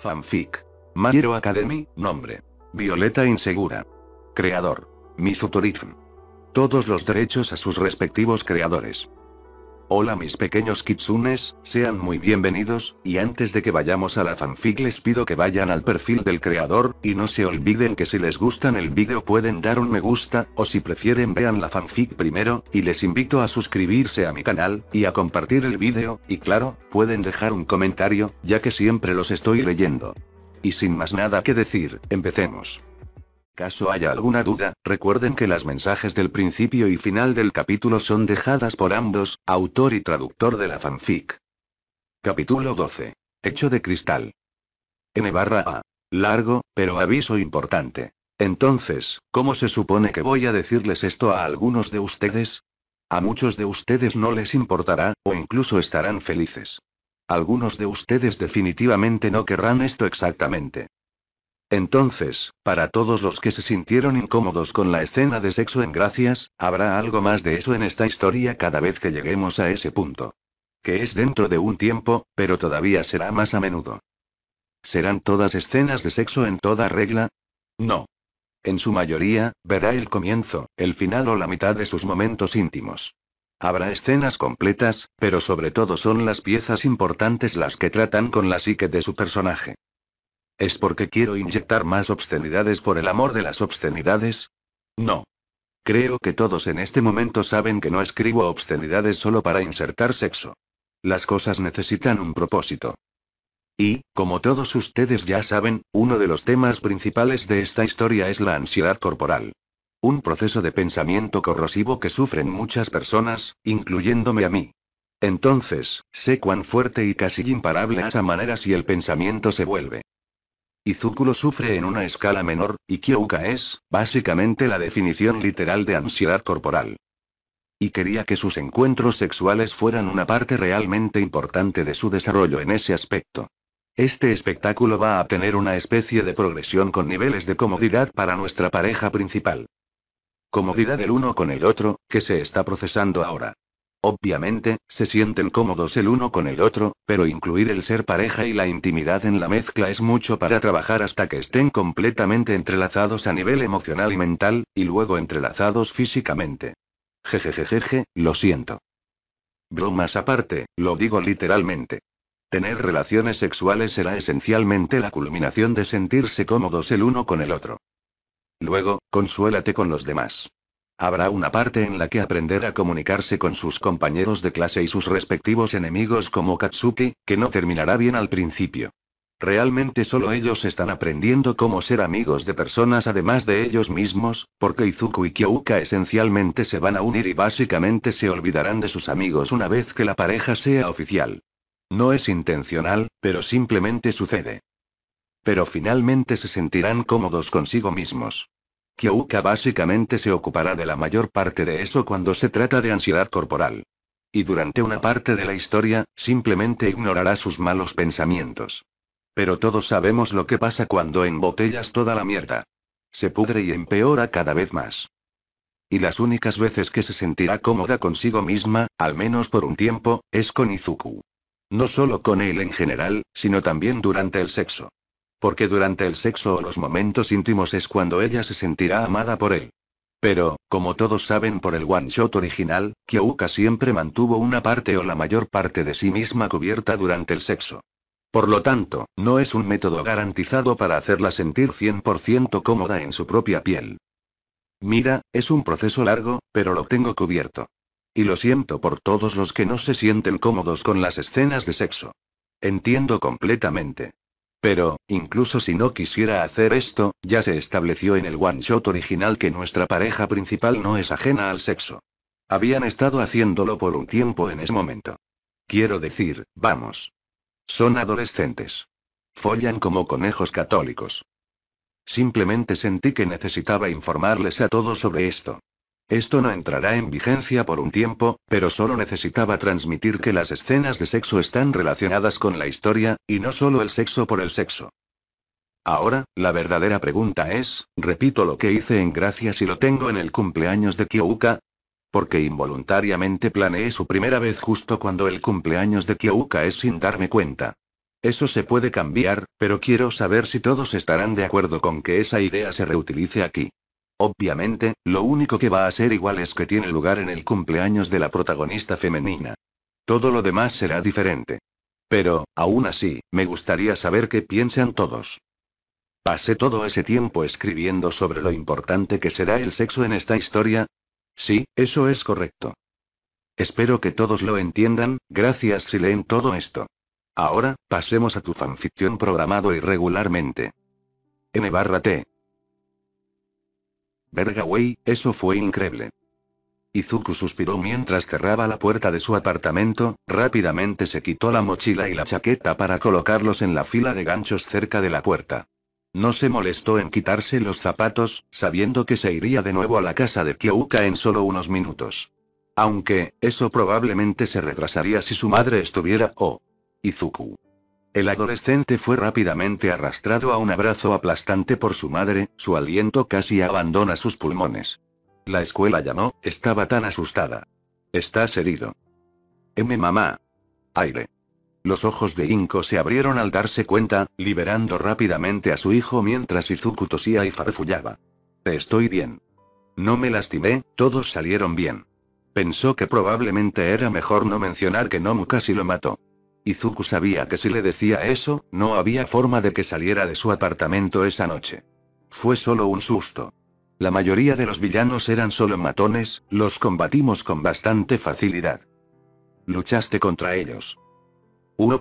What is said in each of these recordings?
Fanfic. My Academy, nombre. Violeta Insegura. Creador. Mizutorizm. Todos los derechos a sus respectivos creadores. Hola mis pequeños kitsunes, sean muy bienvenidos, y antes de que vayamos a la fanfic les pido que vayan al perfil del creador, y no se olviden que si les gustan el vídeo pueden dar un me gusta, o si prefieren vean la fanfic primero, y les invito a suscribirse a mi canal, y a compartir el vídeo, y claro, pueden dejar un comentario, ya que siempre los estoy leyendo. Y sin más nada que decir, empecemos caso haya alguna duda, recuerden que las mensajes del principio y final del capítulo son dejadas por ambos, autor y traductor de la fanfic. Capítulo 12. Hecho de cristal. N barra A. Largo, pero aviso importante. Entonces, ¿cómo se supone que voy a decirles esto a algunos de ustedes? A muchos de ustedes no les importará, o incluso estarán felices. Algunos de ustedes definitivamente no querrán esto exactamente. Entonces, para todos los que se sintieron incómodos con la escena de sexo en gracias, habrá algo más de eso en esta historia cada vez que lleguemos a ese punto. Que es dentro de un tiempo, pero todavía será más a menudo. ¿Serán todas escenas de sexo en toda regla? No. En su mayoría, verá el comienzo, el final o la mitad de sus momentos íntimos. Habrá escenas completas, pero sobre todo son las piezas importantes las que tratan con la psique de su personaje. ¿Es porque quiero inyectar más obscenidades por el amor de las obscenidades? No. Creo que todos en este momento saben que no escribo obscenidades solo para insertar sexo. Las cosas necesitan un propósito. Y, como todos ustedes ya saben, uno de los temas principales de esta historia es la ansiedad corporal. Un proceso de pensamiento corrosivo que sufren muchas personas, incluyéndome a mí. Entonces, sé cuán fuerte y casi imparable a esa manera si el pensamiento se vuelve. Zúculo sufre en una escala menor, y Kyouka es, básicamente, la definición literal de ansiedad corporal. Y quería que sus encuentros sexuales fueran una parte realmente importante de su desarrollo en ese aspecto. Este espectáculo va a tener una especie de progresión con niveles de comodidad para nuestra pareja principal. Comodidad el uno con el otro, que se está procesando ahora. Obviamente, se sienten cómodos el uno con el otro, pero incluir el ser pareja y la intimidad en la mezcla es mucho para trabajar hasta que estén completamente entrelazados a nivel emocional y mental, y luego entrelazados físicamente. Jejejejeje, lo siento. Bromas aparte, lo digo literalmente. Tener relaciones sexuales será esencialmente la culminación de sentirse cómodos el uno con el otro. Luego, consuélate con los demás. Habrá una parte en la que aprender a comunicarse con sus compañeros de clase y sus respectivos enemigos como Katsuki, que no terminará bien al principio. Realmente solo ellos están aprendiendo cómo ser amigos de personas además de ellos mismos, porque Izuku y Kyouka esencialmente se van a unir y básicamente se olvidarán de sus amigos una vez que la pareja sea oficial. No es intencional, pero simplemente sucede. Pero finalmente se sentirán cómodos consigo mismos. Kyouka básicamente se ocupará de la mayor parte de eso cuando se trata de ansiedad corporal. Y durante una parte de la historia, simplemente ignorará sus malos pensamientos. Pero todos sabemos lo que pasa cuando embotellas toda la mierda. Se pudre y empeora cada vez más. Y las únicas veces que se sentirá cómoda consigo misma, al menos por un tiempo, es con Izuku. No solo con él en general, sino también durante el sexo porque durante el sexo o los momentos íntimos es cuando ella se sentirá amada por él. Pero, como todos saben por el one-shot original, Kyouka siempre mantuvo una parte o la mayor parte de sí misma cubierta durante el sexo. Por lo tanto, no es un método garantizado para hacerla sentir 100% cómoda en su propia piel. Mira, es un proceso largo, pero lo tengo cubierto. Y lo siento por todos los que no se sienten cómodos con las escenas de sexo. Entiendo completamente. Pero, incluso si no quisiera hacer esto, ya se estableció en el one shot original que nuestra pareja principal no es ajena al sexo. Habían estado haciéndolo por un tiempo en ese momento. Quiero decir, vamos. Son adolescentes. Follan como conejos católicos. Simplemente sentí que necesitaba informarles a todos sobre esto. Esto no entrará en vigencia por un tiempo, pero solo necesitaba transmitir que las escenas de sexo están relacionadas con la historia, y no solo el sexo por el sexo. Ahora, la verdadera pregunta es, repito lo que hice en Gracia y lo tengo en el cumpleaños de Kyouka. Porque involuntariamente planeé su primera vez justo cuando el cumpleaños de Kyouka es sin darme cuenta. Eso se puede cambiar, pero quiero saber si todos estarán de acuerdo con que esa idea se reutilice aquí. Obviamente, lo único que va a ser igual es que tiene lugar en el cumpleaños de la protagonista femenina. Todo lo demás será diferente. Pero, aún así, me gustaría saber qué piensan todos. Pasé todo ese tiempo escribiendo sobre lo importante que será el sexo en esta historia. Sí, eso es correcto. Espero que todos lo entiendan, gracias si leen todo esto. Ahora, pasemos a tu fanficción programado irregularmente. N barra T. Verga güey, eso fue increíble. Izuku suspiró mientras cerraba la puerta de su apartamento, rápidamente se quitó la mochila y la chaqueta para colocarlos en la fila de ganchos cerca de la puerta. No se molestó en quitarse los zapatos, sabiendo que se iría de nuevo a la casa de Kyouka en solo unos minutos. Aunque, eso probablemente se retrasaría si su madre estuviera o... Oh, Izuku. El adolescente fue rápidamente arrastrado a un abrazo aplastante por su madre, su aliento casi abandona sus pulmones. La escuela llamó, estaba tan asustada. Estás herido. M. Mamá. Aire. Los ojos de Inko se abrieron al darse cuenta, liberando rápidamente a su hijo mientras Izuku tosía y farfullaba. Estoy bien. No me lastimé, todos salieron bien. Pensó que probablemente era mejor no mencionar que Nomu casi lo mató. Izuku sabía que si le decía eso, no había forma de que saliera de su apartamento esa noche. Fue solo un susto. La mayoría de los villanos eran solo matones, los combatimos con bastante facilidad. Luchaste contra ellos. 1.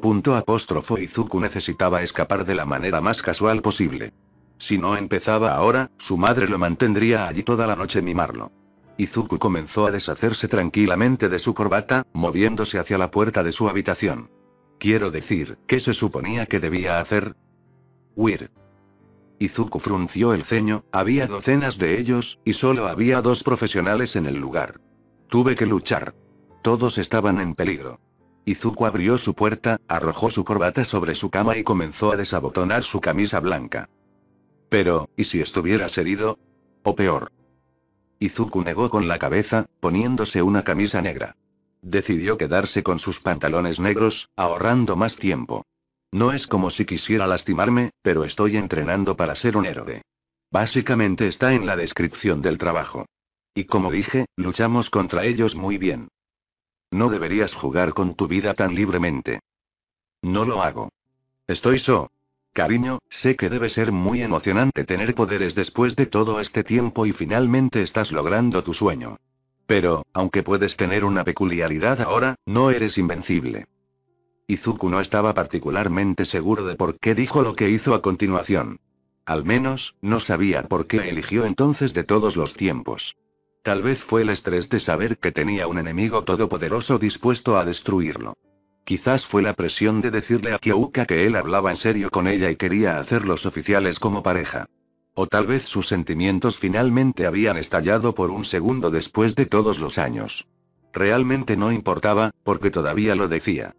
Izuku necesitaba escapar de la manera más casual posible. Si no empezaba ahora, su madre lo mantendría allí toda la noche mimarlo. Izuku comenzó a deshacerse tranquilamente de su corbata, moviéndose hacia la puerta de su habitación. Quiero decir, ¿qué se suponía que debía hacer? Huir. Izuku frunció el ceño, había docenas de ellos, y solo había dos profesionales en el lugar. Tuve que luchar. Todos estaban en peligro. Izuku abrió su puerta, arrojó su corbata sobre su cama y comenzó a desabotonar su camisa blanca. Pero, ¿y si estuvieras herido? ¿O peor? Izuku negó con la cabeza, poniéndose una camisa negra. Decidió quedarse con sus pantalones negros, ahorrando más tiempo. No es como si quisiera lastimarme, pero estoy entrenando para ser un héroe. Básicamente está en la descripción del trabajo. Y como dije, luchamos contra ellos muy bien. No deberías jugar con tu vida tan libremente. No lo hago. Estoy so. Cariño, sé que debe ser muy emocionante tener poderes después de todo este tiempo y finalmente estás logrando tu sueño. Pero, aunque puedes tener una peculiaridad ahora, no eres invencible. Izuku no estaba particularmente seguro de por qué dijo lo que hizo a continuación. Al menos, no sabía por qué eligió entonces de todos los tiempos. Tal vez fue el estrés de saber que tenía un enemigo todopoderoso dispuesto a destruirlo. Quizás fue la presión de decirle a Kyouka que él hablaba en serio con ella y quería hacerlos oficiales como pareja. O tal vez sus sentimientos finalmente habían estallado por un segundo después de todos los años. Realmente no importaba, porque todavía lo decía.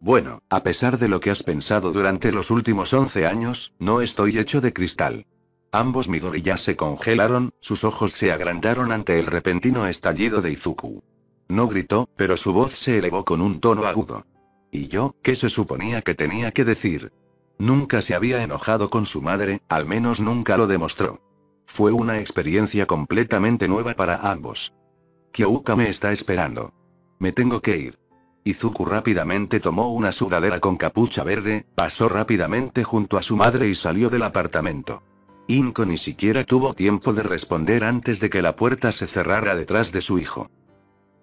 Bueno, a pesar de lo que has pensado durante los últimos 11 años, no estoy hecho de cristal. Ambos Midori se congelaron, sus ojos se agrandaron ante el repentino estallido de Izuku. No gritó, pero su voz se elevó con un tono agudo. ¿Y yo, qué se suponía que tenía que decir? Nunca se había enojado con su madre, al menos nunca lo demostró. Fue una experiencia completamente nueva para ambos. Kyouka me está esperando. Me tengo que ir. Izuku rápidamente tomó una sudadera con capucha verde, pasó rápidamente junto a su madre y salió del apartamento. Inko ni siquiera tuvo tiempo de responder antes de que la puerta se cerrara detrás de su hijo.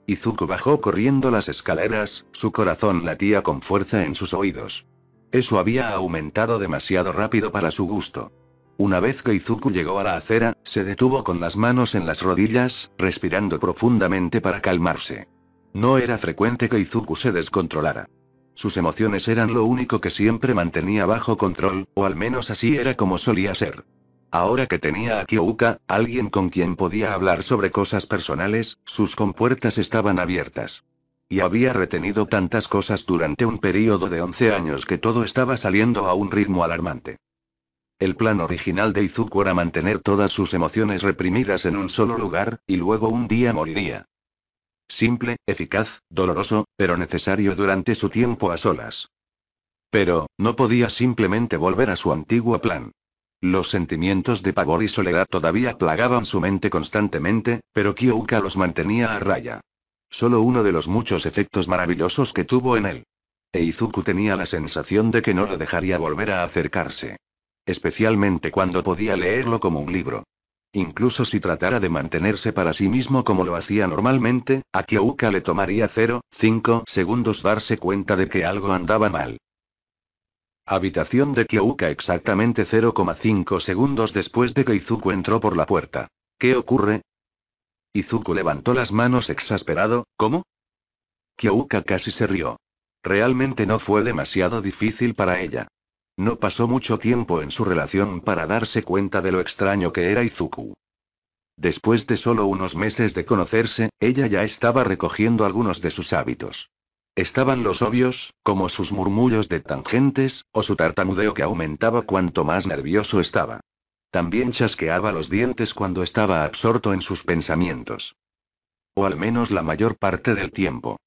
Izuku bajó corriendo las escaleras, su corazón latía con fuerza en sus oídos. Eso había aumentado demasiado rápido para su gusto. Una vez que Izuku llegó a la acera, se detuvo con las manos en las rodillas, respirando profundamente para calmarse. No era frecuente que Izuku se descontrolara. Sus emociones eran lo único que siempre mantenía bajo control, o al menos así era como solía ser. Ahora que tenía a Kyouka, alguien con quien podía hablar sobre cosas personales, sus compuertas estaban abiertas y había retenido tantas cosas durante un periodo de 11 años que todo estaba saliendo a un ritmo alarmante. El plan original de Izuku era mantener todas sus emociones reprimidas en un solo lugar, y luego un día moriría. Simple, eficaz, doloroso, pero necesario durante su tiempo a solas. Pero, no podía simplemente volver a su antiguo plan. Los sentimientos de pavor y soledad todavía plagaban su mente constantemente, pero Kyouka los mantenía a raya. Solo uno de los muchos efectos maravillosos que tuvo en él. Eizuku tenía la sensación de que no lo dejaría volver a acercarse. Especialmente cuando podía leerlo como un libro. Incluso si tratara de mantenerse para sí mismo como lo hacía normalmente, a Kyouka le tomaría 0,5 segundos darse cuenta de que algo andaba mal. Habitación de Kyouka exactamente 0,5 segundos después de que Izuku entró por la puerta. ¿Qué ocurre? Izuku levantó las manos exasperado, ¿cómo? Kyouka casi se rió. Realmente no fue demasiado difícil para ella. No pasó mucho tiempo en su relación para darse cuenta de lo extraño que era Izuku. Después de solo unos meses de conocerse, ella ya estaba recogiendo algunos de sus hábitos. Estaban los obvios, como sus murmullos de tangentes, o su tartamudeo que aumentaba cuanto más nervioso estaba. También chasqueaba los dientes cuando estaba absorto en sus pensamientos. O al menos la mayor parte del tiempo.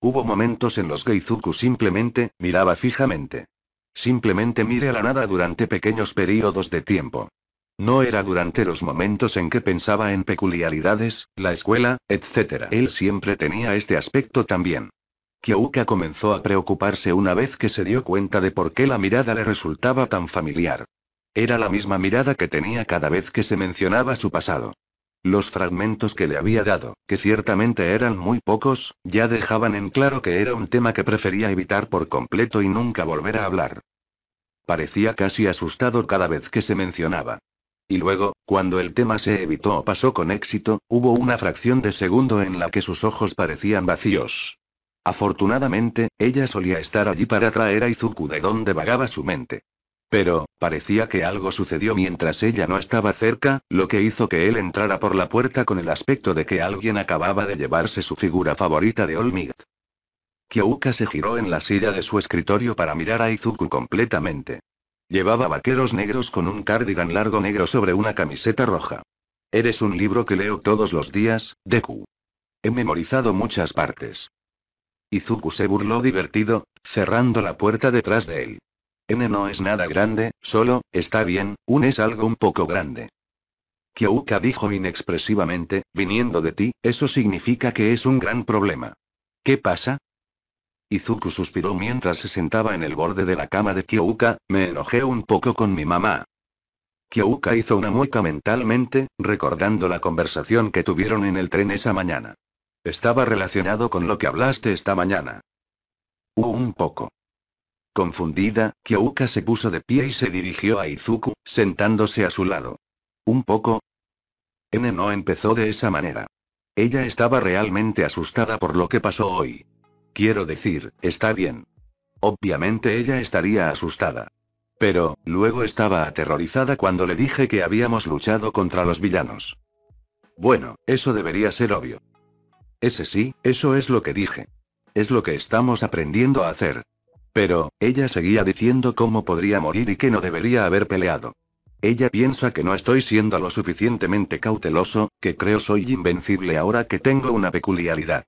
Hubo momentos en los que Izuku simplemente miraba fijamente. Simplemente mire a la nada durante pequeños periodos de tiempo. No era durante los momentos en que pensaba en peculiaridades, la escuela, etc. Él siempre tenía este aspecto también. Kyouka comenzó a preocuparse una vez que se dio cuenta de por qué la mirada le resultaba tan familiar. Era la misma mirada que tenía cada vez que se mencionaba su pasado. Los fragmentos que le había dado, que ciertamente eran muy pocos, ya dejaban en claro que era un tema que prefería evitar por completo y nunca volver a hablar. Parecía casi asustado cada vez que se mencionaba. Y luego, cuando el tema se evitó o pasó con éxito, hubo una fracción de segundo en la que sus ojos parecían vacíos. Afortunadamente, ella solía estar allí para traer a Izuku de donde vagaba su mente. Pero, parecía que algo sucedió mientras ella no estaba cerca, lo que hizo que él entrara por la puerta con el aspecto de que alguien acababa de llevarse su figura favorita de Olmigd. Kyouka se giró en la silla de su escritorio para mirar a Izuku completamente. Llevaba vaqueros negros con un cardigan largo negro sobre una camiseta roja. Eres un libro que leo todos los días, Deku. He memorizado muchas partes. Izuku se burló divertido, cerrando la puerta detrás de él. N no es nada grande, solo, está bien, un es algo un poco grande. Kyouka dijo inexpresivamente, viniendo de ti, eso significa que es un gran problema. ¿Qué pasa? Izuku suspiró mientras se sentaba en el borde de la cama de Kyouka, me enojé un poco con mi mamá. Kyouka hizo una mueca mentalmente, recordando la conversación que tuvieron en el tren esa mañana. Estaba relacionado con lo que hablaste esta mañana. un poco. Confundida, Kyouka se puso de pie y se dirigió a Izuku, sentándose a su lado. Un poco. N no empezó de esa manera. Ella estaba realmente asustada por lo que pasó hoy. Quiero decir, está bien. Obviamente ella estaría asustada. Pero, luego estaba aterrorizada cuando le dije que habíamos luchado contra los villanos. Bueno, eso debería ser obvio. Ese sí, eso es lo que dije. Es lo que estamos aprendiendo a hacer. Pero, ella seguía diciendo cómo podría morir y que no debería haber peleado. Ella piensa que no estoy siendo lo suficientemente cauteloso, que creo soy invencible ahora que tengo una peculiaridad.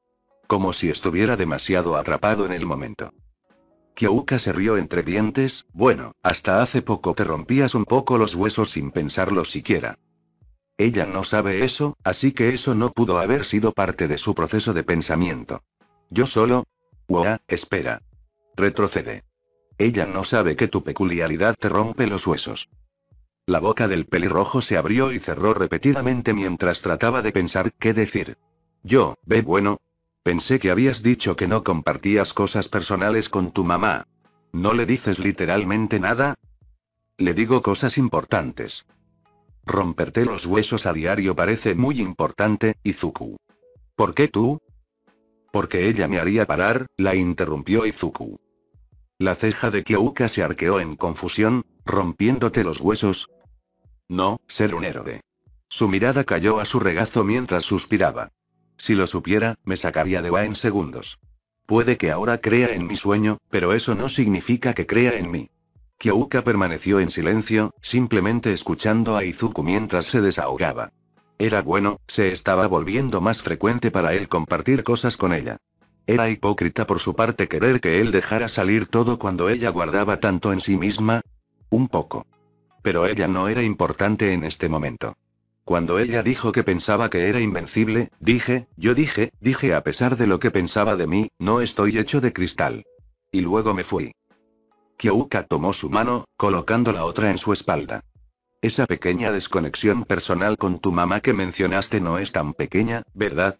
Como si estuviera demasiado atrapado en el momento. Kyouka se rió entre dientes, bueno, hasta hace poco te rompías un poco los huesos sin pensarlo siquiera. Ella no sabe eso, así que eso no pudo haber sido parte de su proceso de pensamiento. Yo solo... Wow, espera. Retrocede. Ella no sabe que tu peculiaridad te rompe los huesos. La boca del pelirrojo se abrió y cerró repetidamente mientras trataba de pensar qué decir. Yo, ve bueno. Pensé que habías dicho que no compartías cosas personales con tu mamá. ¿No le dices literalmente nada? Le digo cosas importantes. Romperte los huesos a diario parece muy importante, Izuku. ¿Por qué tú? Porque ella me haría parar, la interrumpió Izuku. La ceja de Kyouka se arqueó en confusión, rompiéndote los huesos. No, ser un héroe. Su mirada cayó a su regazo mientras suspiraba. Si lo supiera, me sacaría de va en segundos. Puede que ahora crea en mi sueño, pero eso no significa que crea en mí. Kyouka permaneció en silencio, simplemente escuchando a Izuku mientras se desahogaba. Era bueno, se estaba volviendo más frecuente para él compartir cosas con ella. Era hipócrita por su parte querer que él dejara salir todo cuando ella guardaba tanto en sí misma. Un poco. Pero ella no era importante en este momento. Cuando ella dijo que pensaba que era invencible, dije, yo dije, dije a pesar de lo que pensaba de mí, no estoy hecho de cristal. Y luego me fui. Kyouka tomó su mano, colocando la otra en su espalda. Esa pequeña desconexión personal con tu mamá que mencionaste no es tan pequeña, ¿verdad?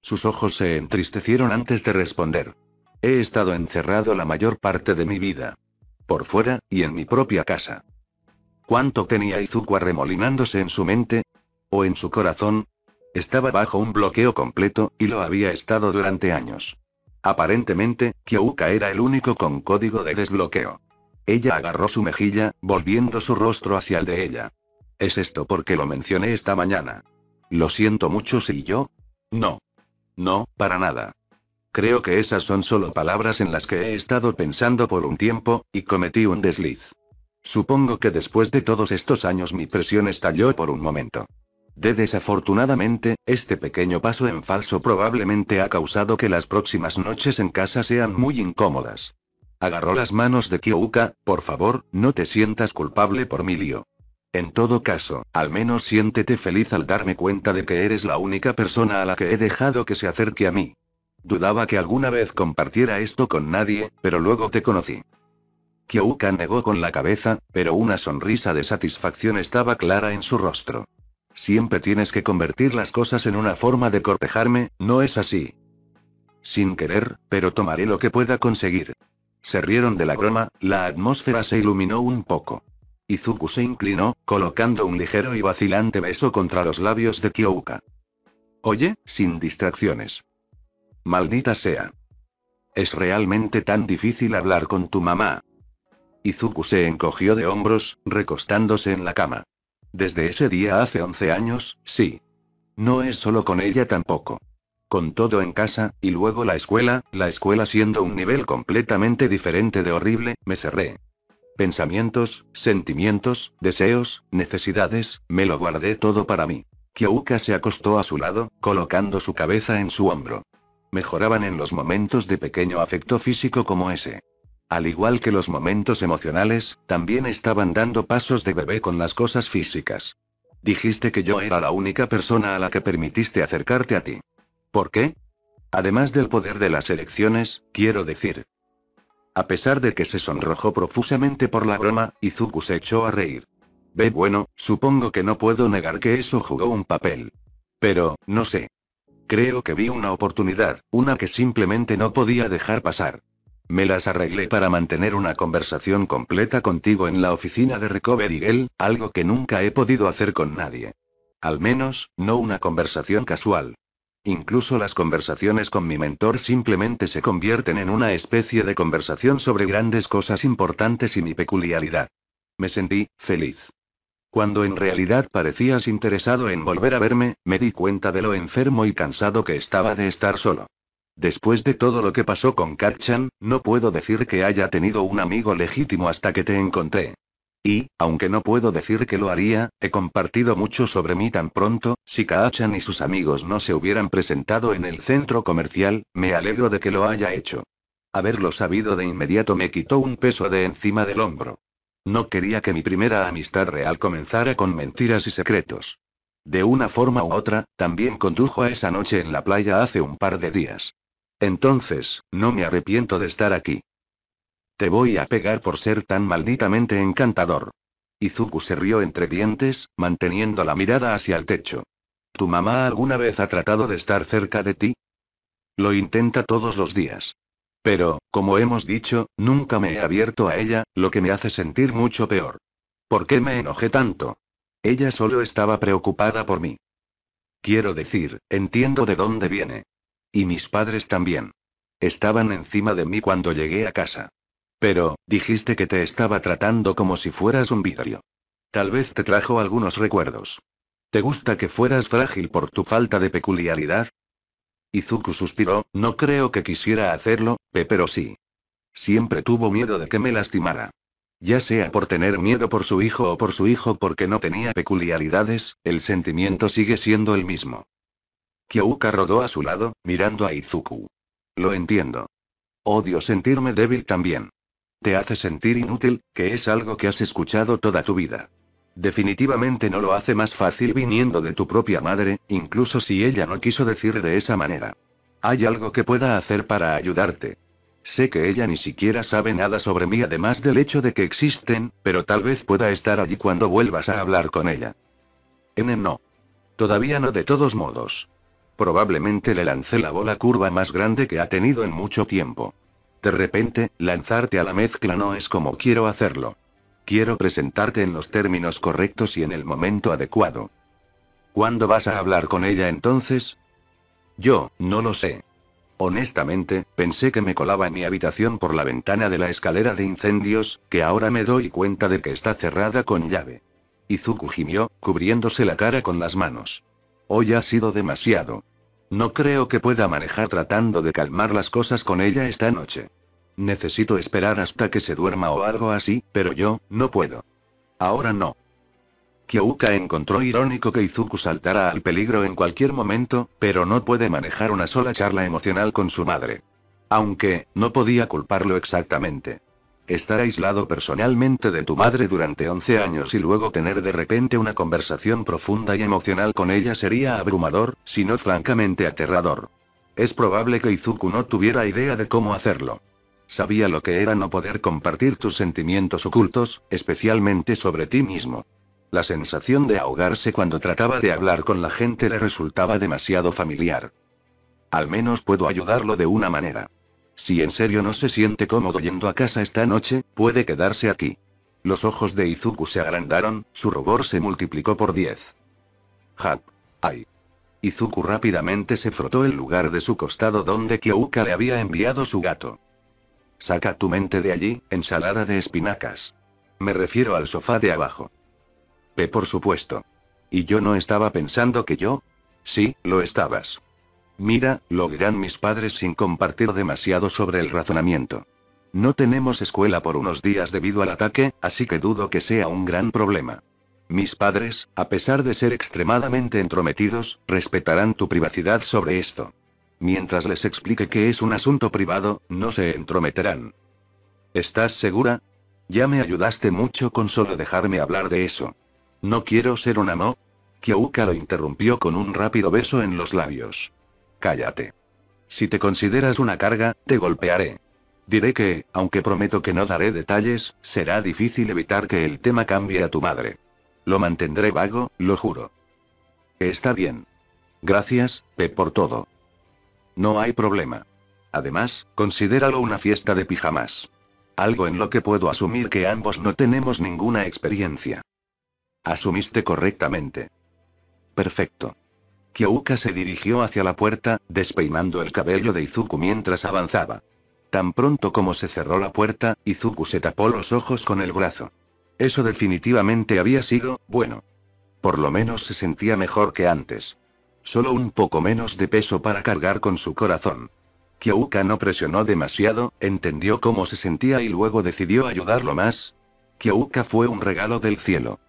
Sus ojos se entristecieron antes de responder. He estado encerrado la mayor parte de mi vida. Por fuera, y en mi propia casa. ¿Cuánto tenía Izuku arremolinándose en su mente? ¿O en su corazón? Estaba bajo un bloqueo completo, y lo había estado durante años. Aparentemente, Kyouka era el único con código de desbloqueo. Ella agarró su mejilla, volviendo su rostro hacia el de ella. Es esto porque lo mencioné esta mañana. Lo siento mucho si yo. No. No, para nada. Creo que esas son solo palabras en las que he estado pensando por un tiempo, y cometí un desliz. Supongo que después de todos estos años mi presión estalló por un momento. De desafortunadamente, este pequeño paso en falso probablemente ha causado que las próximas noches en casa sean muy incómodas. Agarró las manos de Kyouka, por favor, no te sientas culpable por mi lío. En todo caso, al menos siéntete feliz al darme cuenta de que eres la única persona a la que he dejado que se acerque a mí. Dudaba que alguna vez compartiera esto con nadie, pero luego te conocí. Kyouka negó con la cabeza, pero una sonrisa de satisfacción estaba clara en su rostro. Siempre tienes que convertir las cosas en una forma de cortejarme, ¿no es así? Sin querer, pero tomaré lo que pueda conseguir. Se rieron de la broma, la atmósfera se iluminó un poco. Izuku se inclinó, colocando un ligero y vacilante beso contra los labios de Kyouka. Oye, sin distracciones. Maldita sea. Es realmente tan difícil hablar con tu mamá. Izuku se encogió de hombros, recostándose en la cama. Desde ese día hace 11 años, sí. No es solo con ella tampoco. Con todo en casa, y luego la escuela, la escuela siendo un nivel completamente diferente de horrible, me cerré pensamientos, sentimientos, deseos, necesidades, me lo guardé todo para mí. Kyouka se acostó a su lado, colocando su cabeza en su hombro. Mejoraban en los momentos de pequeño afecto físico como ese. Al igual que los momentos emocionales, también estaban dando pasos de bebé con las cosas físicas. Dijiste que yo era la única persona a la que permitiste acercarte a ti. ¿Por qué? Además del poder de las elecciones, quiero decir, a pesar de que se sonrojó profusamente por la broma, Izuku se echó a reír. Ve bueno, supongo que no puedo negar que eso jugó un papel. Pero, no sé. Creo que vi una oportunidad, una que simplemente no podía dejar pasar. Me las arreglé para mantener una conversación completa contigo en la oficina de Recovery Girl, algo que nunca he podido hacer con nadie. Al menos, no una conversación casual. Incluso las conversaciones con mi mentor simplemente se convierten en una especie de conversación sobre grandes cosas importantes y mi peculiaridad. Me sentí feliz. Cuando en realidad parecías interesado en volver a verme, me di cuenta de lo enfermo y cansado que estaba de estar solo. Después de todo lo que pasó con Katchan, no puedo decir que haya tenido un amigo legítimo hasta que te encontré. Y, aunque no puedo decir que lo haría, he compartido mucho sobre mí tan pronto, si Kaachan y sus amigos no se hubieran presentado en el centro comercial, me alegro de que lo haya hecho. Haberlo sabido de inmediato me quitó un peso de encima del hombro. No quería que mi primera amistad real comenzara con mentiras y secretos. De una forma u otra, también condujo a esa noche en la playa hace un par de días. Entonces, no me arrepiento de estar aquí. Te voy a pegar por ser tan malditamente encantador. Izuku se rió entre dientes, manteniendo la mirada hacia el techo. ¿Tu mamá alguna vez ha tratado de estar cerca de ti? Lo intenta todos los días. Pero, como hemos dicho, nunca me he abierto a ella, lo que me hace sentir mucho peor. ¿Por qué me enojé tanto? Ella solo estaba preocupada por mí. Quiero decir, entiendo de dónde viene. Y mis padres también. Estaban encima de mí cuando llegué a casa. Pero, dijiste que te estaba tratando como si fueras un vidrio. Tal vez te trajo algunos recuerdos. ¿Te gusta que fueras frágil por tu falta de peculiaridad? Izuku suspiró, no creo que quisiera hacerlo, pero sí. Siempre tuvo miedo de que me lastimara. Ya sea por tener miedo por su hijo o por su hijo porque no tenía peculiaridades, el sentimiento sigue siendo el mismo. Kyouka rodó a su lado, mirando a Izuku. Lo entiendo. Odio sentirme débil también. Te hace sentir inútil, que es algo que has escuchado toda tu vida. Definitivamente no lo hace más fácil viniendo de tu propia madre, incluso si ella no quiso decir de esa manera. Hay algo que pueda hacer para ayudarte. Sé que ella ni siquiera sabe nada sobre mí además del hecho de que existen, pero tal vez pueda estar allí cuando vuelvas a hablar con ella. N no. Todavía no de todos modos. Probablemente le lancé la bola curva más grande que ha tenido en mucho tiempo. De repente, lanzarte a la mezcla no es como quiero hacerlo. Quiero presentarte en los términos correctos y en el momento adecuado. ¿Cuándo vas a hablar con ella entonces? Yo, no lo sé. Honestamente, pensé que me colaba en mi habitación por la ventana de la escalera de incendios, que ahora me doy cuenta de que está cerrada con llave. Izuku gimió, cubriéndose la cara con las manos. Hoy ha sido demasiado. No creo que pueda manejar tratando de calmar las cosas con ella esta noche. Necesito esperar hasta que se duerma o algo así, pero yo, no puedo. Ahora no. Kyouka encontró irónico que Izuku saltara al peligro en cualquier momento, pero no puede manejar una sola charla emocional con su madre. Aunque, no podía culparlo exactamente. Estar aislado personalmente de tu madre durante 11 años y luego tener de repente una conversación profunda y emocional con ella sería abrumador, si no francamente aterrador. Es probable que Izuku no tuviera idea de cómo hacerlo. Sabía lo que era no poder compartir tus sentimientos ocultos, especialmente sobre ti mismo. La sensación de ahogarse cuando trataba de hablar con la gente le resultaba demasiado familiar. Al menos puedo ayudarlo de una manera. Si en serio no se siente cómodo yendo a casa esta noche, puede quedarse aquí. Los ojos de Izuku se agrandaron, su rubor se multiplicó por 10. ¡Ja! Ay. Izuku rápidamente se frotó el lugar de su costado donde Kyouka le había enviado su gato. Saca tu mente de allí, ensalada de espinacas. Me refiero al sofá de abajo. Pe, por supuesto. ¿Y yo no estaba pensando que yo? Sí, lo estabas. Mira, lo dirán mis padres sin compartir demasiado sobre el razonamiento. No tenemos escuela por unos días debido al ataque, así que dudo que sea un gran problema. Mis padres, a pesar de ser extremadamente entrometidos, respetarán tu privacidad sobre esto. Mientras les explique que es un asunto privado, no se entrometerán. ¿Estás segura? Ya me ayudaste mucho con solo dejarme hablar de eso. No quiero ser una amo. Kyouka lo interrumpió con un rápido beso en los labios. Cállate. Si te consideras una carga, te golpearé. Diré que, aunque prometo que no daré detalles, será difícil evitar que el tema cambie a tu madre. Lo mantendré vago, lo juro. Está bien. Gracias, P, por todo. No hay problema. Además, considéralo una fiesta de pijamas. Algo en lo que puedo asumir que ambos no tenemos ninguna experiencia. Asumiste correctamente. Perfecto. Kyouka se dirigió hacia la puerta, despeinando el cabello de Izuku mientras avanzaba. Tan pronto como se cerró la puerta, Izuku se tapó los ojos con el brazo. Eso definitivamente había sido, bueno. Por lo menos se sentía mejor que antes. Solo un poco menos de peso para cargar con su corazón. Kyouka no presionó demasiado, entendió cómo se sentía y luego decidió ayudarlo más. Kyouka fue un regalo del cielo.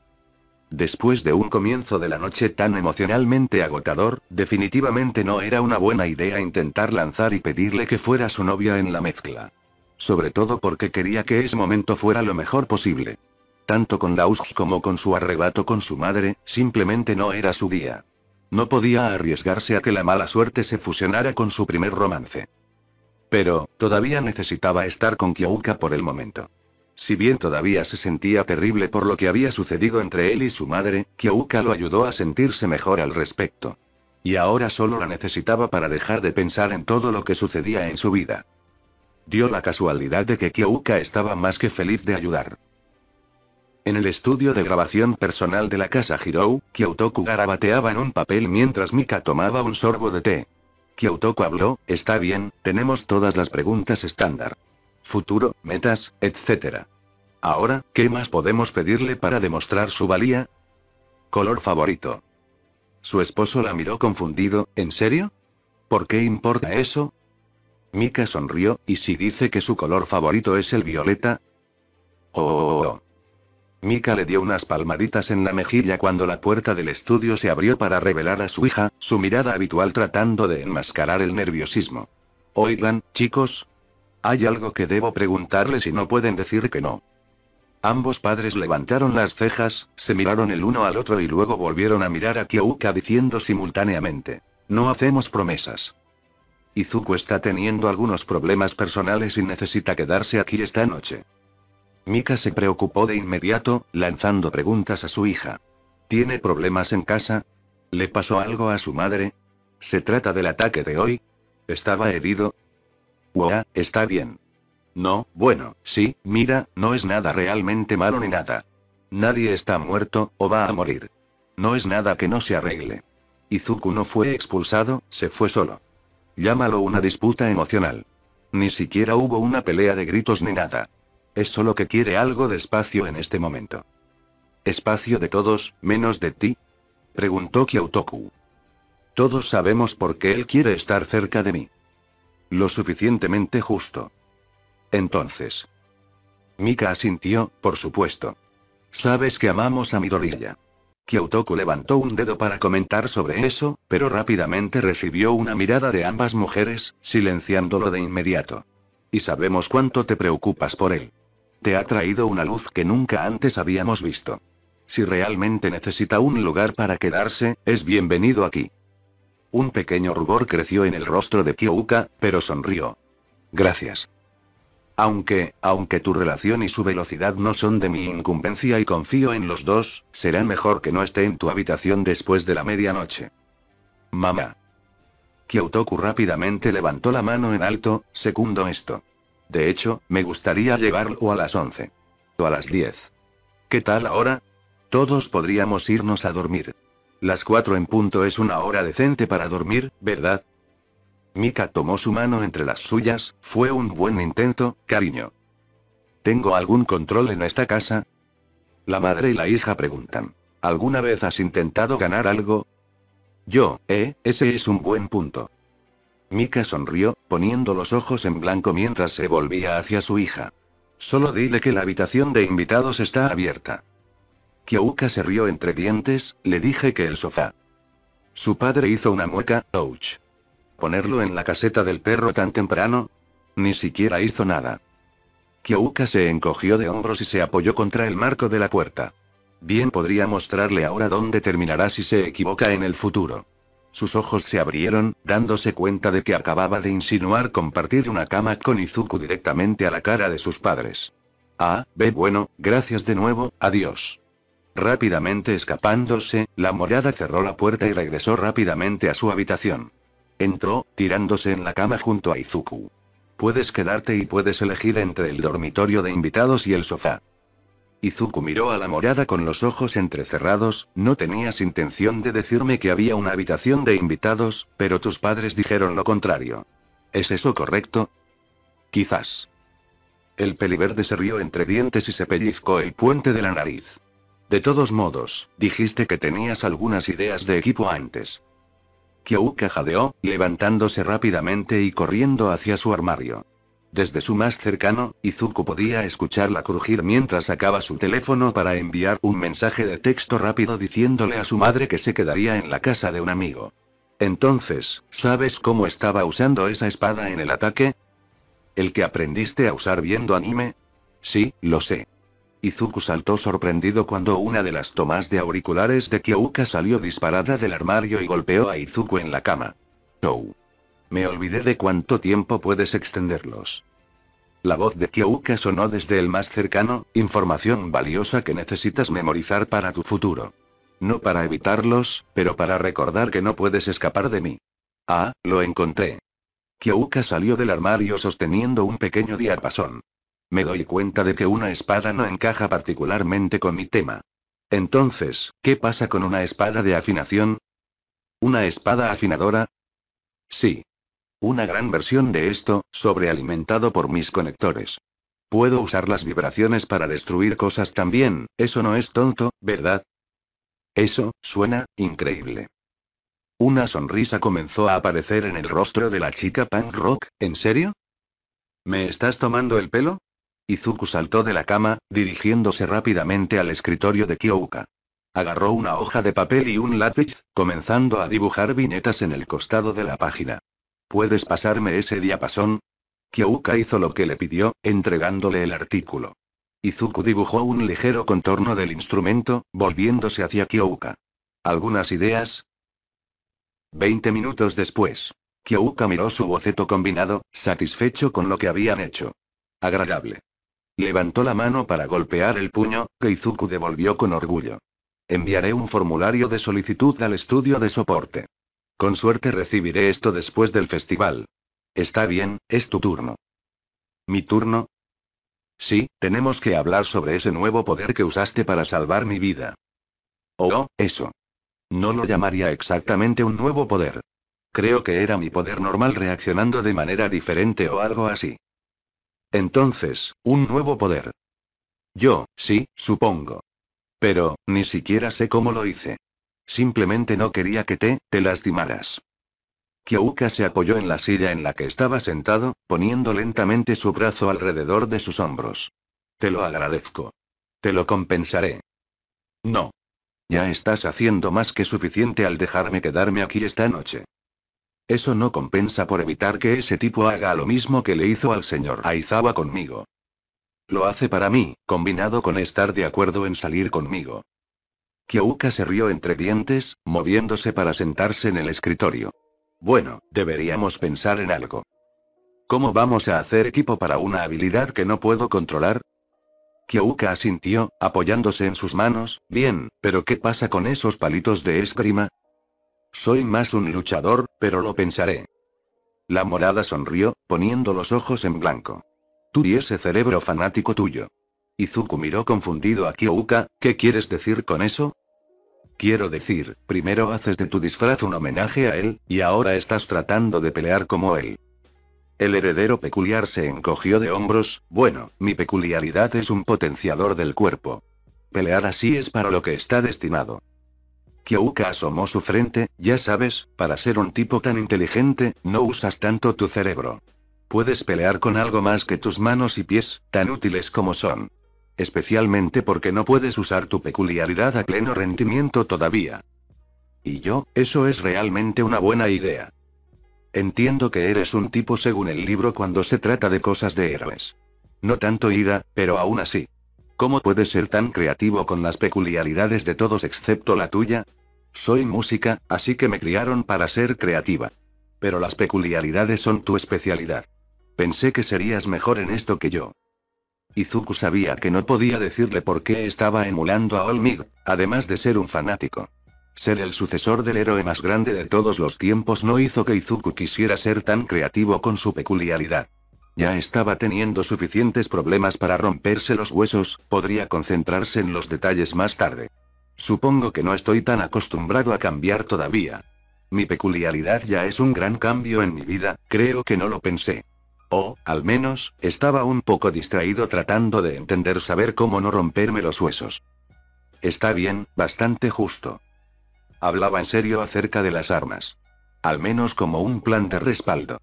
Después de un comienzo de la noche tan emocionalmente agotador, definitivamente no era una buena idea intentar lanzar y pedirle que fuera su novia en la mezcla. Sobre todo porque quería que ese momento fuera lo mejor posible. Tanto con Laush como con su arrebato con su madre, simplemente no era su día. No podía arriesgarse a que la mala suerte se fusionara con su primer romance. Pero, todavía necesitaba estar con Kyouka por el momento. Si bien todavía se sentía terrible por lo que había sucedido entre él y su madre, Kyouka lo ayudó a sentirse mejor al respecto. Y ahora solo la necesitaba para dejar de pensar en todo lo que sucedía en su vida. Dio la casualidad de que Kyouka estaba más que feliz de ayudar. En el estudio de grabación personal de la casa Hirou, Kyoutoku garabateaba en un papel mientras Mika tomaba un sorbo de té. Kyoutoku habló, está bien, tenemos todas las preguntas estándar futuro, metas, etc. Ahora, ¿qué más podemos pedirle para demostrar su valía? Color favorito. Su esposo la miró confundido, ¿en serio? ¿Por qué importa eso? Mika sonrió, ¿y si dice que su color favorito es el violeta? Oh, oh, oh, oh. Mika le dio unas palmaditas en la mejilla cuando la puerta del estudio se abrió para revelar a su hija, su mirada habitual tratando de enmascarar el nerviosismo. Oigan, chicos, hay algo que debo preguntarles y no pueden decir que no. Ambos padres levantaron las cejas, se miraron el uno al otro y luego volvieron a mirar a Kyouka diciendo simultáneamente: No hacemos promesas. Izuku está teniendo algunos problemas personales y necesita quedarse aquí esta noche. Mika se preocupó de inmediato, lanzando preguntas a su hija. ¿Tiene problemas en casa? ¿Le pasó algo a su madre? ¿Se trata del ataque de hoy? ¿Estaba herido? está bien. No, bueno, sí, mira, no es nada realmente malo ni nada. Nadie está muerto, o va a morir. No es nada que no se arregle. Izuku no fue expulsado, se fue solo. Llámalo una disputa emocional. Ni siquiera hubo una pelea de gritos ni nada. Es solo que quiere algo de espacio en este momento. ¿Espacio de todos, menos de ti? Preguntó Kyotoku. Todos sabemos por qué él quiere estar cerca de mí. Lo suficientemente justo. Entonces. Mika asintió, por supuesto. Sabes que amamos a Midorilla. Kyotoku levantó un dedo para comentar sobre eso, pero rápidamente recibió una mirada de ambas mujeres, silenciándolo de inmediato. Y sabemos cuánto te preocupas por él. Te ha traído una luz que nunca antes habíamos visto. Si realmente necesita un lugar para quedarse, es bienvenido aquí. Un pequeño rubor creció en el rostro de Kyouka, pero sonrió. Gracias. Aunque, aunque tu relación y su velocidad no son de mi incumbencia y confío en los dos, será mejor que no esté en tu habitación después de la medianoche. Mamá. Kyoutoku rápidamente levantó la mano en alto, Segundo esto. De hecho, me gustaría llevarlo a las 11. O a las 10. ¿Qué tal ahora? Todos podríamos irnos a dormir. Las cuatro en punto es una hora decente para dormir, ¿verdad? Mika tomó su mano entre las suyas, fue un buen intento, cariño. ¿Tengo algún control en esta casa? La madre y la hija preguntan. ¿Alguna vez has intentado ganar algo? Yo, eh, ese es un buen punto. Mika sonrió, poniendo los ojos en blanco mientras se volvía hacia su hija. Solo dile que la habitación de invitados está abierta. Kyouka se rió entre dientes, le dije que el sofá. Su padre hizo una mueca, ouch. ¿Ponerlo en la caseta del perro tan temprano? Ni siquiera hizo nada. Kyouka se encogió de hombros y se apoyó contra el marco de la puerta. Bien podría mostrarle ahora dónde terminará si se equivoca en el futuro. Sus ojos se abrieron, dándose cuenta de que acababa de insinuar compartir una cama con Izuku directamente a la cara de sus padres. Ah, ve bueno, gracias de nuevo, adiós. Rápidamente escapándose, la morada cerró la puerta y regresó rápidamente a su habitación. Entró, tirándose en la cama junto a Izuku. Puedes quedarte y puedes elegir entre el dormitorio de invitados y el sofá. Izuku miró a la morada con los ojos entrecerrados, no tenías intención de decirme que había una habitación de invitados, pero tus padres dijeron lo contrario. ¿Es eso correcto? Quizás. El peliverde se rió entre dientes y se pellizcó el puente de la nariz. De todos modos, dijiste que tenías algunas ideas de equipo antes. Kyouka jadeó, levantándose rápidamente y corriendo hacia su armario. Desde su más cercano, Izuku podía escucharla crujir mientras sacaba su teléfono para enviar un mensaje de texto rápido diciéndole a su madre que se quedaría en la casa de un amigo. Entonces, ¿sabes cómo estaba usando esa espada en el ataque? ¿El que aprendiste a usar viendo anime? Sí, lo sé. Izuku saltó sorprendido cuando una de las tomas de auriculares de Kyouka salió disparada del armario y golpeó a Izuku en la cama. ¡Oh! Me olvidé de cuánto tiempo puedes extenderlos. La voz de Kyouka sonó desde el más cercano, información valiosa que necesitas memorizar para tu futuro. No para evitarlos, pero para recordar que no puedes escapar de mí. Ah, lo encontré. Kyouka salió del armario sosteniendo un pequeño diapasón. Me doy cuenta de que una espada no encaja particularmente con mi tema. Entonces, ¿qué pasa con una espada de afinación? ¿Una espada afinadora? Sí. Una gran versión de esto, sobrealimentado por mis conectores. Puedo usar las vibraciones para destruir cosas también, eso no es tonto, ¿verdad? Eso, suena, increíble. Una sonrisa comenzó a aparecer en el rostro de la chica punk rock, ¿en serio? ¿Me estás tomando el pelo? Izuku saltó de la cama, dirigiéndose rápidamente al escritorio de Kyouka. Agarró una hoja de papel y un lápiz, comenzando a dibujar viñetas en el costado de la página. ¿Puedes pasarme ese diapasón? Kyouka hizo lo que le pidió, entregándole el artículo. Izuku dibujó un ligero contorno del instrumento, volviéndose hacia Kyouka. ¿Algunas ideas? Veinte minutos después, Kyouka miró su boceto combinado, satisfecho con lo que habían hecho. Agradable. Levantó la mano para golpear el puño, Keizuku devolvió con orgullo. Enviaré un formulario de solicitud al estudio de soporte. Con suerte recibiré esto después del festival. Está bien, es tu turno. ¿Mi turno? Sí, tenemos que hablar sobre ese nuevo poder que usaste para salvar mi vida. Oh, eso. No lo llamaría exactamente un nuevo poder. Creo que era mi poder normal reaccionando de manera diferente o algo así. Entonces, un nuevo poder. Yo, sí, supongo. Pero, ni siquiera sé cómo lo hice. Simplemente no quería que te, te lastimaras. Kyouka se apoyó en la silla en la que estaba sentado, poniendo lentamente su brazo alrededor de sus hombros. Te lo agradezco. Te lo compensaré. No. Ya estás haciendo más que suficiente al dejarme quedarme aquí esta noche. Eso no compensa por evitar que ese tipo haga lo mismo que le hizo al señor Aizawa conmigo. Lo hace para mí, combinado con estar de acuerdo en salir conmigo. Kyouka se rió entre dientes, moviéndose para sentarse en el escritorio. Bueno, deberíamos pensar en algo. ¿Cómo vamos a hacer equipo para una habilidad que no puedo controlar? Kyouka asintió, apoyándose en sus manos, bien, pero ¿qué pasa con esos palitos de esgrima? Soy más un luchador, pero lo pensaré. La morada sonrió, poniendo los ojos en blanco. Tú y ese cerebro fanático tuyo. Izuku miró confundido a Kyouka, ¿qué quieres decir con eso? Quiero decir, primero haces de tu disfraz un homenaje a él, y ahora estás tratando de pelear como él. El heredero peculiar se encogió de hombros, bueno, mi peculiaridad es un potenciador del cuerpo. Pelear así es para lo que está destinado. Kyouka asomó su frente, ya sabes, para ser un tipo tan inteligente, no usas tanto tu cerebro. Puedes pelear con algo más que tus manos y pies, tan útiles como son. Especialmente porque no puedes usar tu peculiaridad a pleno rendimiento todavía. Y yo, eso es realmente una buena idea. Entiendo que eres un tipo según el libro cuando se trata de cosas de héroes. No tanto ira, pero aún así. ¿Cómo puedes ser tan creativo con las peculiaridades de todos excepto la tuya? Soy música, así que me criaron para ser creativa. Pero las peculiaridades son tu especialidad. Pensé que serías mejor en esto que yo. Izuku sabía que no podía decirle por qué estaba emulando a Olmig, además de ser un fanático. Ser el sucesor del héroe más grande de todos los tiempos no hizo que Izuku quisiera ser tan creativo con su peculiaridad. Ya estaba teniendo suficientes problemas para romperse los huesos, podría concentrarse en los detalles más tarde. Supongo que no estoy tan acostumbrado a cambiar todavía. Mi peculiaridad ya es un gran cambio en mi vida, creo que no lo pensé. O, al menos, estaba un poco distraído tratando de entender saber cómo no romperme los huesos. Está bien, bastante justo. Hablaba en serio acerca de las armas. Al menos como un plan de respaldo.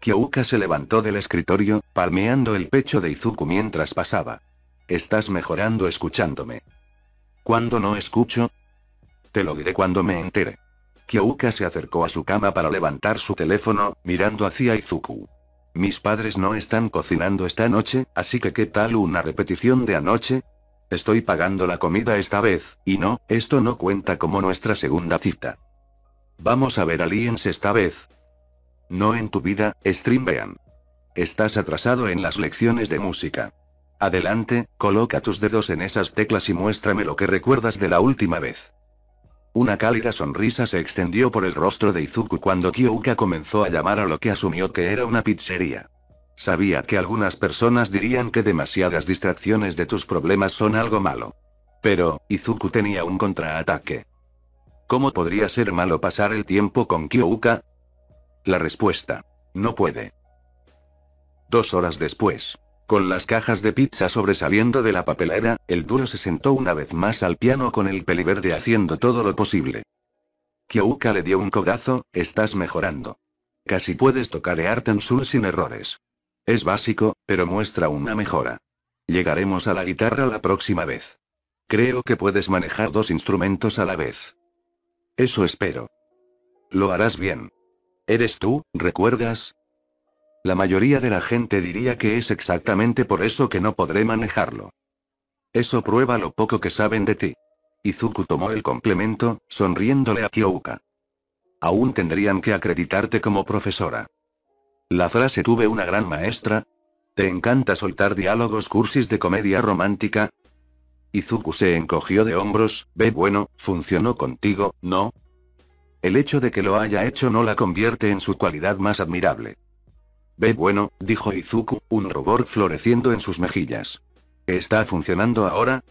Kyouka se levantó del escritorio, palmeando el pecho de Izuku mientras pasaba. Estás mejorando escuchándome. ¿Cuándo no escucho? Te lo diré cuando me entere. Kyouka se acercó a su cama para levantar su teléfono, mirando hacia Izuku. Mis padres no están cocinando esta noche, así que ¿qué tal una repetición de anoche? Estoy pagando la comida esta vez, y no, esto no cuenta como nuestra segunda cita. Vamos a ver aliens esta vez. No en tu vida, Streambean. Estás atrasado en las lecciones de música. Adelante, coloca tus dedos en esas teclas y muéstrame lo que recuerdas de la última vez. Una cálida sonrisa se extendió por el rostro de Izuku cuando Kyouka comenzó a llamar a lo que asumió que era una pizzería. Sabía que algunas personas dirían que demasiadas distracciones de tus problemas son algo malo. Pero, Izuku tenía un contraataque. ¿Cómo podría ser malo pasar el tiempo con Kyouka? La respuesta. No puede. Dos horas después. Con las cajas de pizza sobresaliendo de la papelera, el duro se sentó una vez más al piano con el peliverde haciendo todo lo posible. Kyouka le dio un codazo, estás mejorando. Casi puedes tocar en sur sin errores. Es básico, pero muestra una mejora. Llegaremos a la guitarra la próxima vez. Creo que puedes manejar dos instrumentos a la vez. Eso espero. Lo harás bien. Eres tú, ¿recuerdas? La mayoría de la gente diría que es exactamente por eso que no podré manejarlo. Eso prueba lo poco que saben de ti. Izuku tomó el complemento, sonriéndole a Kyouka. Aún tendrían que acreditarte como profesora. La frase tuve una gran maestra. ¿Te encanta soltar diálogos cursis de comedia romántica? Izuku se encogió de hombros, ve bueno, funcionó contigo, ¿no? El hecho de que lo haya hecho no la convierte en su cualidad más admirable. Ve bueno, dijo Izuku, un rubor floreciendo en sus mejillas. ¿Está funcionando ahora?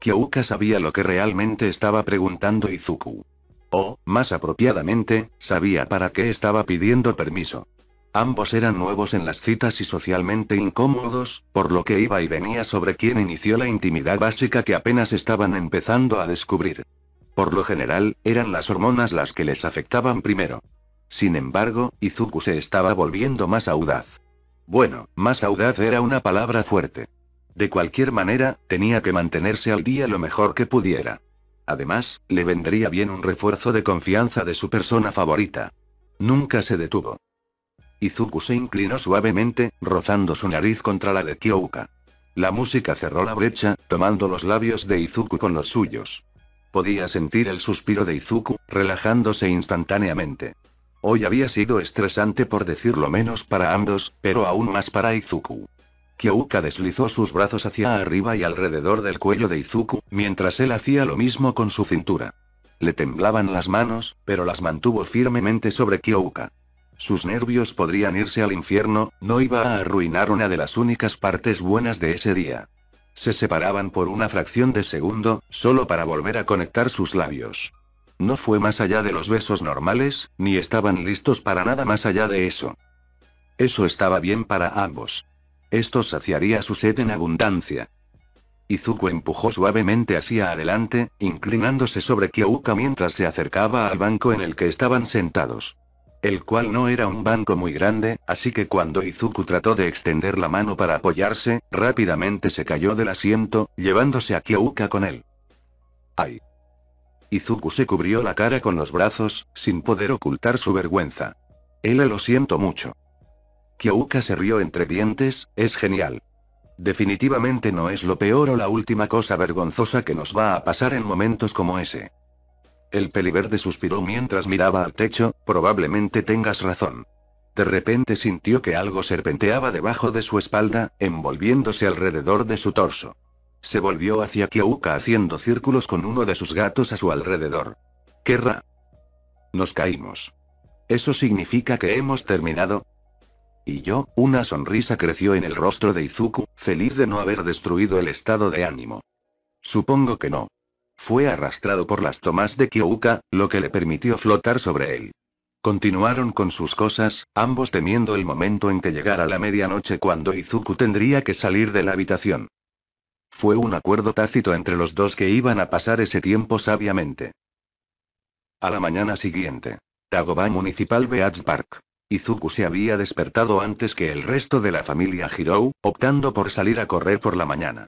Kyouka sabía lo que realmente estaba preguntando Izuku. O, más apropiadamente, sabía para qué estaba pidiendo permiso. Ambos eran nuevos en las citas y socialmente incómodos, por lo que iba y venía sobre quién inició la intimidad básica que apenas estaban empezando a descubrir. Por lo general, eran las hormonas las que les afectaban primero. Sin embargo, Izuku se estaba volviendo más audaz. Bueno, más audaz era una palabra fuerte. De cualquier manera, tenía que mantenerse al día lo mejor que pudiera. Además, le vendría bien un refuerzo de confianza de su persona favorita. Nunca se detuvo. Izuku se inclinó suavemente, rozando su nariz contra la de Kyouka. La música cerró la brecha, tomando los labios de Izuku con los suyos. Podía sentir el suspiro de Izuku, relajándose instantáneamente. Hoy había sido estresante por decirlo menos para ambos, pero aún más para Izuku. Kyouka deslizó sus brazos hacia arriba y alrededor del cuello de Izuku, mientras él hacía lo mismo con su cintura. Le temblaban las manos, pero las mantuvo firmemente sobre Kyouka. Sus nervios podrían irse al infierno, no iba a arruinar una de las únicas partes buenas de ese día. Se separaban por una fracción de segundo, solo para volver a conectar sus labios. No fue más allá de los besos normales, ni estaban listos para nada más allá de eso. Eso estaba bien para ambos. Esto saciaría su sed en abundancia. Izuku empujó suavemente hacia adelante, inclinándose sobre Kyouka mientras se acercaba al banco en el que estaban sentados. El cual no era un banco muy grande, así que cuando Izuku trató de extender la mano para apoyarse, rápidamente se cayó del asiento, llevándose a Kyouka con él. ¡Ay! Izuku se cubrió la cara con los brazos, sin poder ocultar su vergüenza. Él lo siento mucho. Kyouka se rió entre dientes, es genial. Definitivamente no es lo peor o la última cosa vergonzosa que nos va a pasar en momentos como ese. El peliverde suspiró mientras miraba al techo, probablemente tengas razón. De repente sintió que algo serpenteaba debajo de su espalda, envolviéndose alrededor de su torso. Se volvió hacia Kyouka haciendo círculos con uno de sus gatos a su alrededor. Kerra. Nos caímos. ¿Eso significa que hemos terminado? Y yo, una sonrisa creció en el rostro de Izuku, feliz de no haber destruido el estado de ánimo. Supongo que no. Fue arrastrado por las tomas de Kyouka, lo que le permitió flotar sobre él. Continuaron con sus cosas, ambos temiendo el momento en que llegara la medianoche cuando Izuku tendría que salir de la habitación. Fue un acuerdo tácito entre los dos que iban a pasar ese tiempo sabiamente. A la mañana siguiente. Tagoba Municipal Beats Park. Izuku se había despertado antes que el resto de la familia Hirou, optando por salir a correr por la mañana.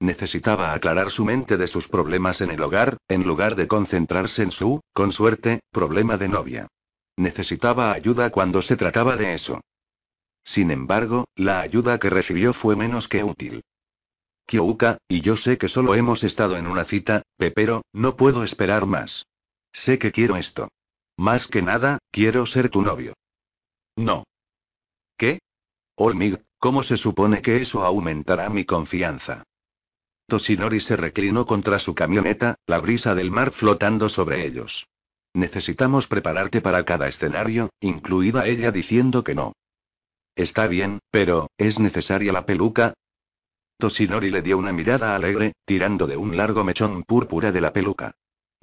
Necesitaba aclarar su mente de sus problemas en el hogar, en lugar de concentrarse en su, con suerte, problema de novia. Necesitaba ayuda cuando se trataba de eso. Sin embargo, la ayuda que recibió fue menos que útil. Kyouka, y yo sé que solo hemos estado en una cita, pero no puedo esperar más. Sé que quiero esto. Más que nada, quiero ser tu novio. No. ¿Qué? Olmig, ¿cómo se supone que eso aumentará mi confianza? Toshinori se reclinó contra su camioneta, la brisa del mar flotando sobre ellos. Necesitamos prepararte para cada escenario, incluida ella diciendo que no. Está bien, pero, ¿es necesaria la peluca? Tosinori le dio una mirada alegre, tirando de un largo mechón púrpura de la peluca.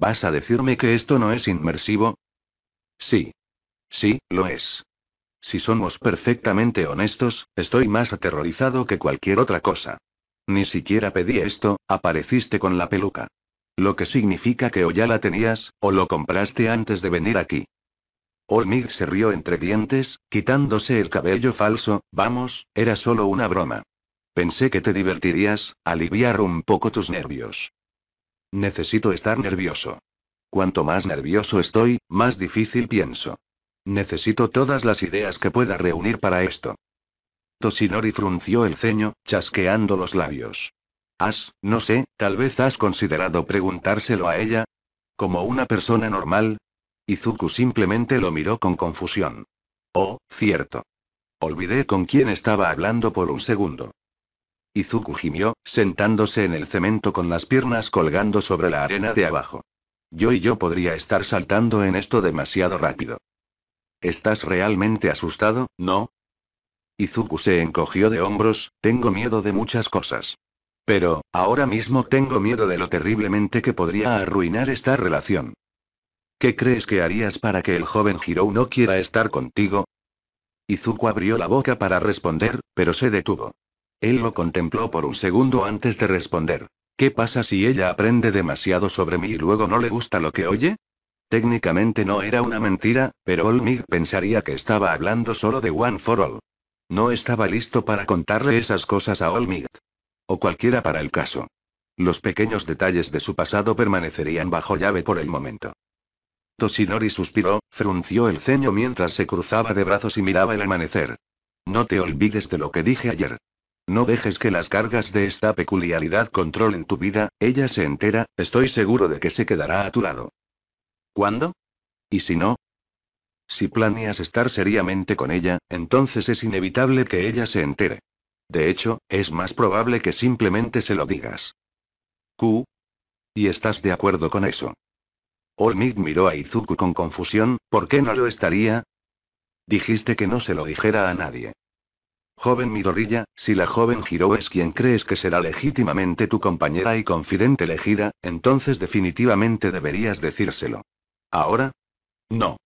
¿Vas a decirme que esto no es inmersivo? Sí. Sí, lo es. Si somos perfectamente honestos, estoy más aterrorizado que cualquier otra cosa. Ni siquiera pedí esto, apareciste con la peluca. Lo que significa que o ya la tenías, o lo compraste antes de venir aquí. Olmir se rió entre dientes, quitándose el cabello falso, vamos, era solo una broma. Pensé que te divertirías, aliviar un poco tus nervios. Necesito estar nervioso. Cuanto más nervioso estoy, más difícil pienso. Necesito todas las ideas que pueda reunir para esto. Toshinori frunció el ceño, chasqueando los labios. Has, no sé, tal vez has considerado preguntárselo a ella. Como una persona normal. Izuku simplemente lo miró con confusión. Oh, cierto. Olvidé con quién estaba hablando por un segundo. Izuku gimió, sentándose en el cemento con las piernas colgando sobre la arena de abajo. Yo y yo podría estar saltando en esto demasiado rápido. ¿Estás realmente asustado, no? Izuku se encogió de hombros, tengo miedo de muchas cosas. Pero, ahora mismo tengo miedo de lo terriblemente que podría arruinar esta relación. ¿Qué crees que harías para que el joven Hirou no quiera estar contigo? Izuku abrió la boca para responder, pero se detuvo. Él lo contempló por un segundo antes de responder. ¿Qué pasa si ella aprende demasiado sobre mí y luego no le gusta lo que oye? Técnicamente no era una mentira, pero Olmig pensaría que estaba hablando solo de One for All. No estaba listo para contarle esas cosas a Olmig. O cualquiera para el caso. Los pequeños detalles de su pasado permanecerían bajo llave por el momento. Tosinori suspiró, frunció el ceño mientras se cruzaba de brazos y miraba el amanecer. No te olvides de lo que dije ayer. No dejes que las cargas de esta peculiaridad controlen tu vida, ella se entera, estoy seguro de que se quedará a tu lado. ¿Cuándo? ¿Y si no? Si planeas estar seriamente con ella, entonces es inevitable que ella se entere. De hecho, es más probable que simplemente se lo digas. Q. ¿Y estás de acuerdo con eso? Olmig miró a Izuku con confusión, ¿por qué no lo estaría? Dijiste que no se lo dijera a nadie. Joven Midorilla, si la joven Hiro es quien crees que será legítimamente tu compañera y confidente elegida, entonces definitivamente deberías decírselo. ¿Ahora? No.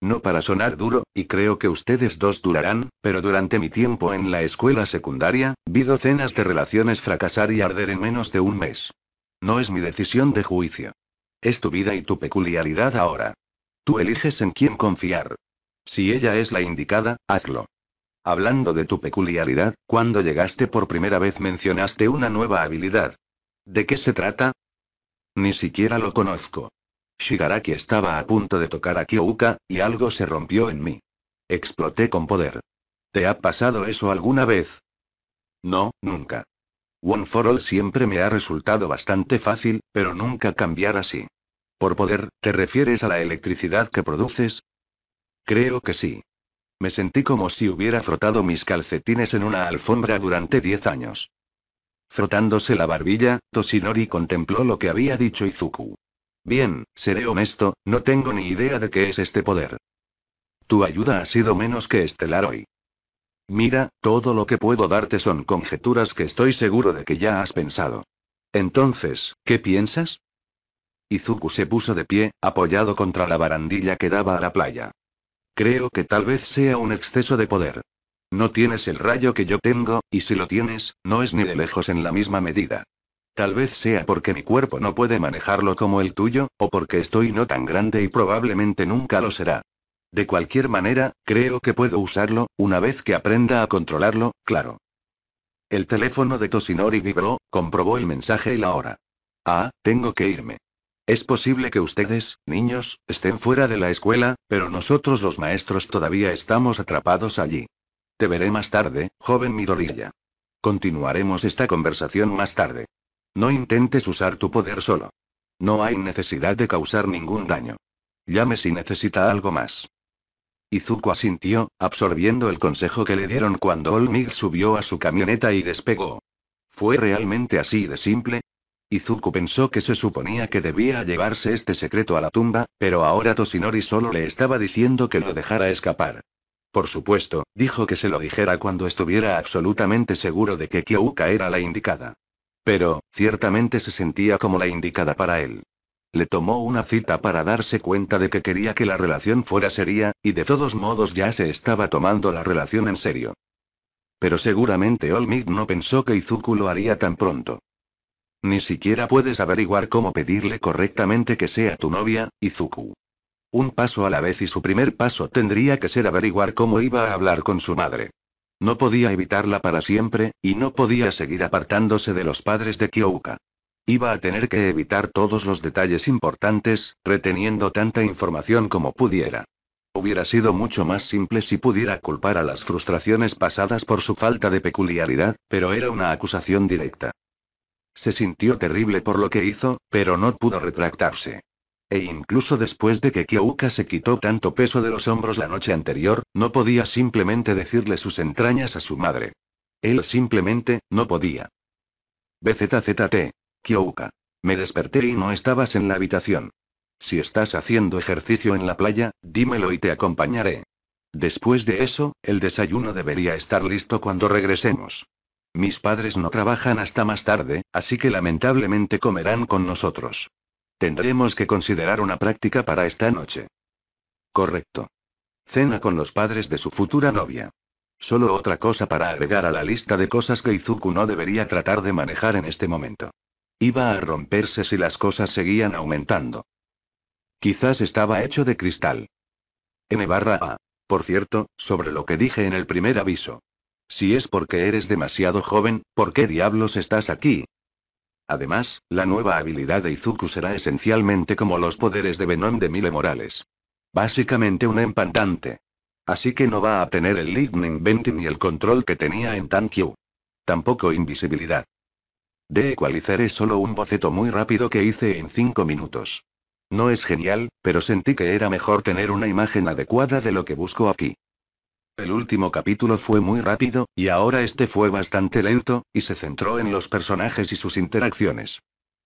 No para sonar duro, y creo que ustedes dos durarán, pero durante mi tiempo en la escuela secundaria, vi docenas de relaciones fracasar y arder en menos de un mes. No es mi decisión de juicio. Es tu vida y tu peculiaridad ahora. Tú eliges en quién confiar. Si ella es la indicada, hazlo. Hablando de tu peculiaridad, cuando llegaste por primera vez mencionaste una nueva habilidad. ¿De qué se trata? Ni siquiera lo conozco. Shigaraki estaba a punto de tocar a Kyouka, y algo se rompió en mí. Exploté con poder. ¿Te ha pasado eso alguna vez? No, nunca. One for All siempre me ha resultado bastante fácil, pero nunca cambiar así. Por poder, ¿te refieres a la electricidad que produces? Creo que sí. Me sentí como si hubiera frotado mis calcetines en una alfombra durante diez años. Frotándose la barbilla, Toshinori contempló lo que había dicho Izuku. Bien, seré honesto, no tengo ni idea de qué es este poder. Tu ayuda ha sido menos que estelar hoy. Mira, todo lo que puedo darte son conjeturas que estoy seguro de que ya has pensado. Entonces, ¿qué piensas? Izuku se puso de pie, apoyado contra la barandilla que daba a la playa. Creo que tal vez sea un exceso de poder. No tienes el rayo que yo tengo, y si lo tienes, no es ni de lejos en la misma medida. Tal vez sea porque mi cuerpo no puede manejarlo como el tuyo, o porque estoy no tan grande y probablemente nunca lo será. De cualquier manera, creo que puedo usarlo, una vez que aprenda a controlarlo, claro. El teléfono de Tosinori vibró, comprobó el mensaje y la hora. Ah, tengo que irme. Es posible que ustedes, niños, estén fuera de la escuela, pero nosotros los maestros todavía estamos atrapados allí. Te veré más tarde, joven Midorilla. Continuaremos esta conversación más tarde. No intentes usar tu poder solo. No hay necesidad de causar ningún daño. Llame si necesita algo más. Izuku asintió, absorbiendo el consejo que le dieron cuando Olmig subió a su camioneta y despegó. Fue realmente así de simple, Izuku pensó que se suponía que debía llevarse este secreto a la tumba, pero ahora Toshinori solo le estaba diciendo que lo dejara escapar. Por supuesto, dijo que se lo dijera cuando estuviera absolutamente seguro de que Kyouka era la indicada. Pero, ciertamente se sentía como la indicada para él. Le tomó una cita para darse cuenta de que quería que la relación fuera seria, y de todos modos ya se estaba tomando la relación en serio. Pero seguramente Olmid no pensó que Izuku lo haría tan pronto. Ni siquiera puedes averiguar cómo pedirle correctamente que sea tu novia, Izuku. Un paso a la vez y su primer paso tendría que ser averiguar cómo iba a hablar con su madre. No podía evitarla para siempre, y no podía seguir apartándose de los padres de Kyouka. Iba a tener que evitar todos los detalles importantes, reteniendo tanta información como pudiera. Hubiera sido mucho más simple si pudiera culpar a las frustraciones pasadas por su falta de peculiaridad, pero era una acusación directa. Se sintió terrible por lo que hizo, pero no pudo retractarse. E incluso después de que Kyouka se quitó tanto peso de los hombros la noche anterior, no podía simplemente decirle sus entrañas a su madre. Él simplemente, no podía. BZZT. Kyouka. Me desperté y no estabas en la habitación. Si estás haciendo ejercicio en la playa, dímelo y te acompañaré. Después de eso, el desayuno debería estar listo cuando regresemos. Mis padres no trabajan hasta más tarde, así que lamentablemente comerán con nosotros. Tendremos que considerar una práctica para esta noche. Correcto. Cena con los padres de su futura novia. Solo otra cosa para agregar a la lista de cosas que Izuku no debería tratar de manejar en este momento. Iba a romperse si las cosas seguían aumentando. Quizás estaba hecho de cristal. N barra A. Por cierto, sobre lo que dije en el primer aviso. Si es porque eres demasiado joven, ¿por qué diablos estás aquí? Además, la nueva habilidad de Izuku será esencialmente como los poderes de Venom de Mile Morales. Básicamente un empantante. Así que no va a tener el Lightning 20 ni el control que tenía en Tankyu. Tampoco invisibilidad. De Equalizer es solo un boceto muy rápido que hice en 5 minutos. No es genial, pero sentí que era mejor tener una imagen adecuada de lo que busco aquí. El último capítulo fue muy rápido, y ahora este fue bastante lento, y se centró en los personajes y sus interacciones.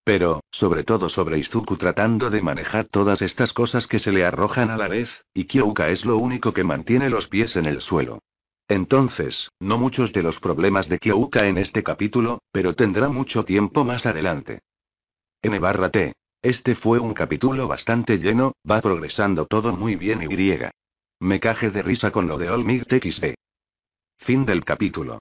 Pero, sobre todo sobre Izuku tratando de manejar todas estas cosas que se le arrojan a la vez, y Kyouka es lo único que mantiene los pies en el suelo. Entonces, no muchos de los problemas de Kyouka en este capítulo, pero tendrá mucho tiempo más adelante. N barra T. Este fue un capítulo bastante lleno, va progresando todo muy bien y me caje de risa con lo de All Might Fin del capítulo.